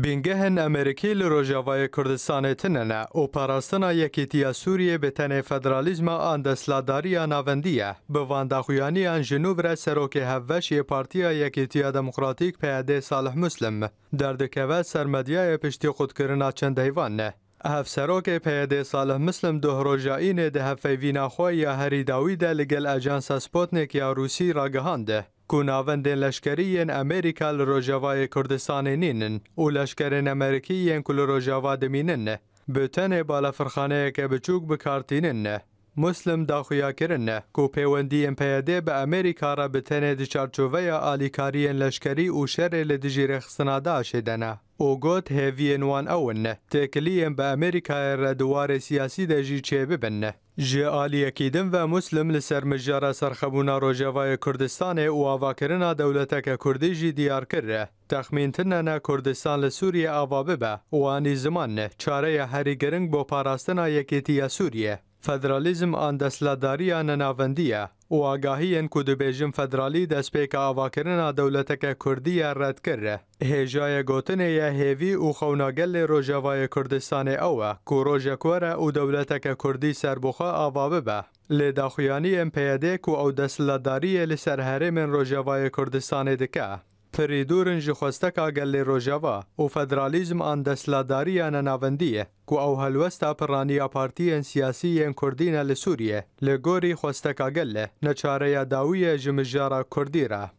بینگهن امریکی لروجاوای کردستان تننه او پاراستنا یکیتی سوریه به تن فدرالیزم آن دستلاداری ناوندیه به وانداخویانی جنوب را سروک هفوش پارتیا یکیتی دموکراتیک پیاده صالح مسلم در دکوه سرمدیه پشتی خودکرنا چند حیوان نه هف پیاده صالح مسلم دو روجاین ده هفوینا خواه یا هری داویده لگل اجانس سپوتنک یا روسی را گهانده کو ناوەندێن لەشکەریەن ئەمریکا لە ڕۆژاوای کوردستانی نینن و لەشکەرێن ئەمریکیەن کو لە ڕۆژاوا دەمیننە بتەنێ بالەفرخانەیەکە بچووک بکارتیننە. مسلم داخویاکردنە کو پەیوەندیەن پەیەدێ بە ئەمریکارە بتەنێ دچارچۆڤەیە ئالیکاریەن لەشکەری و شەرێ لە دژیرە خسناداشێدەنا. ئۆگۆت هێڤێنوان ئەونە تێکلیەن بە ئەمریکایە ڕە دووارێ سیاسی دەژی چێ ببنە. جیالیەکی دم و مسلم سرخبونا مژارە کردستان او او دولتک کردی جی دیار کرده. تخمین کوردستان کردستان لسوریه آوابه به وانی زمان چاره هەری گرنگ بۆ پاراستنا یکیتی سوریه. فدرالیزم آن آن نەناوەندیە و ان کو دەبێژم فدرالی دەستپێکە کردی رد کرده. ڕەتکردە. هێژایە یه هیوی و خەوناگەل لێ ڕۆژاوایە کوردستانی ئەوە کو او و دەولەتەکە کوردی سربخە ئاوا ببە. لێداخویانی ئەم پەیەدێک و ئەو دەسلاداریە لەسەر هەرێمێن ڕۆژاوایە کوردستانی دکە. فریدورن ji xwesteka gelê Rojava û federalîzm an desladariya nenavendiyê ku ew helwesta piraniya partiyên siyasî yên Kurdî ne li Sûriye li gorî xwesteka gelê neçareya dawiyê ji mijara Kurdî re.